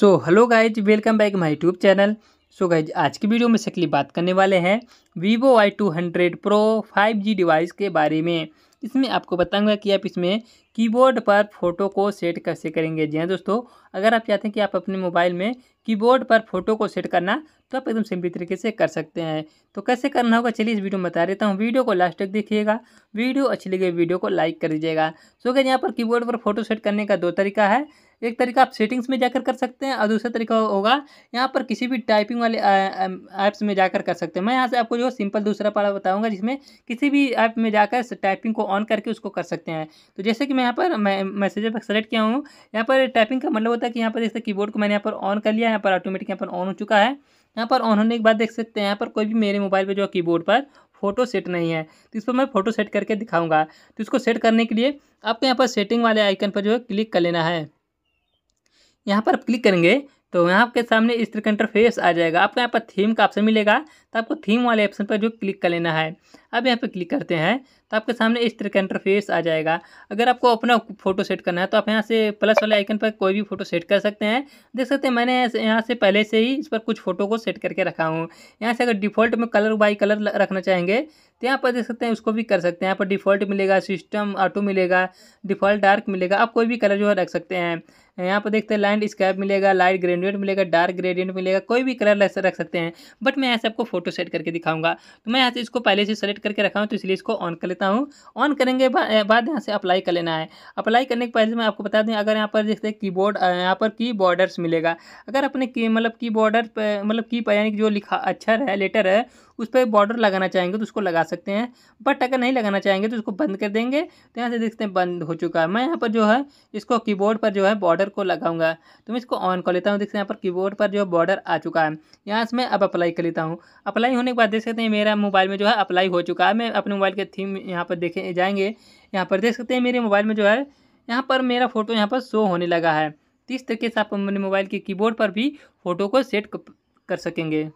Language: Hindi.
so hello guys welcome back my YouTube channel so guys आज की वीडियो में सकली बात करने वाले हैं Vivo Y two hundred pro five G device के बारे में इसमें आपको बताऊंगा कि आप इसमें कीबोर्ड पर फोटो को सेट कैसे करेंगे जी हाँ दोस्तों अगर आप चाहते हैं कि आप अपने मोबाइल में कीबोर्ड पर फोटो को सेट करना तो आप एकदम सिंपल तरीके से कर सकते हैं तो कैसे करना होगा चलिए इस वीडियो में बता देता हूँ वीडियो को लास्ट तक देखिएगा वीडियो अच्छी लगे वीडियो को लाइक कर दीजिएगा सो अगर यहाँ पर कीबोर्ड पर फोटो सेट करने का दो तरीका है एक तरीका आप सेटिंग्स में जाकर कर सकते हैं और दूसरा तरीका होगा यहाँ पर किसी भी टाइपिंग वाले ऐप्स में जाकर कर सकते हैं मैं यहाँ से आपको जो सिंपल दूसरा पारा बताऊँगा जिसमें किसी भी ऐप में जाकर टाइपिंग को ऑन करके उसको कर सकते हैं तो जैसे कि मैं यहाँ पर मैसेजर पर सेलेक्ट किया हूँ यहाँ पर टाइपिंग का मतलब होता है कि यहाँ पर जैसे की को मैंने यहाँ पर ऑन कर लिया यहाँ पर ऑटोमेटिक यहाँ पर ऑन हो चुका है यहाँ पर ऑन होने के बाद देख सकते हैं यहाँ पर कोई भी मेरे मोबाइल पर जो कीबोर्ड पर फोटो सेट नहीं है तो इस पर मैं फोटो सेट करके दिखाऊंगा तो इसको सेट करने के लिए आपको यहाँ पर सेटिंग वाले आइकन पर जो है क्लिक कर लेना है यहाँ पर आप क्लिक करेंगे तो यहाँ आपके सामने इस तरह का इंटरफेस आ जाएगा आपको यहाँ पर थीम का ऑप्शन मिलेगा तो आपको थीम वाले ऑप्शन पर जो क्लिक कर लेना है अब यहाँ पे क्लिक करते हैं तो आपके सामने इस तरह का इंटरफेस आ जाएगा अगर आपको अपना फोटो सेट करना है तो आप यहाँ से प्लस वाले आइकन पर कोई भी फोटो सेट कर सकते हैं देख सकते हैं मैंने यहाँ से पहले से ही इस पर कुछ फ़ोटो को सेट करके रखा हूँ यहाँ से अगर डिफ़ॉल्ट में कलर बाई कलर रखना चाहेंगे तो यहाँ पर देख सकते हैं उसको भी कर सकते हैं यहाँ पर डिफ़ॉल्ट मिलेगा सिस्टम ऑटो मिलेगा डिफ़ॉल्ट डार्क मिलेगा आप कोई भी कलर जो है रख सकते हैं यहाँ पर देखते हैं लाइन स्कैप मिलेगा लाइट ग्रेडियंट मिलेगा डार्क ग्रेडियंट मिलेगा कोई भी कलर रख सकते हैं बट मैं यहाँ से आपको फोटो सेट करके दिखाऊंगा तो मैं यहाँ से इसको पहले से सेलेक्ट करके रखा हूँ तो इसलिए इसको ऑन कर लेता हूँ ऑन करेंगे के बाद यहाँ से अप्लाई कर लेना है अप्लाई करने के पहले मैं आपको बता दें अगर यहाँ पर जैसे की बोर्ड यहाँ पर की बॉर्डर्स मिलेगा अगर अपने की मतलब की बॉर्डर मतलब की यानी कि जो लिखा अक्षर अच्छा है लेटर है उस पर बॉर्डर लगाना चाहेंगे तो उसको लगा सकते हैं बट अगर नहीं लगाना चाहेंगे तो उसको बंद कर देंगे तो यहाँ से देखते हैं बंद हो चुका है मैं यहाँ पर जो है इसको कीबोर्ड पर जो है बॉर्डर को लगाऊंगा तो मैं इसको ऑन कर लेता हूँ देखते हैं यहाँ पर कीबोर्ड पर जो बॉर्डर आ चुका है यहाँ से मैं अब अप्लाई कर लेता हूँ अप्लाई होने के बाद देख सकते हैं मेरा मोबाइल में जो है अप्लाई हो चुका है मैं अपने मोबाइल के थीम यहाँ पर देखे जाएंगे यहाँ पर देख सकते हैं मेरे मोबाइल में जो है यहाँ पर मेरा फोटो यहाँ पर शो होने लगा है तो इस तरीके से आप अपने मोबाइल के कीबोर्ड पर भी फ़ोटो को सेट कर सकेंगे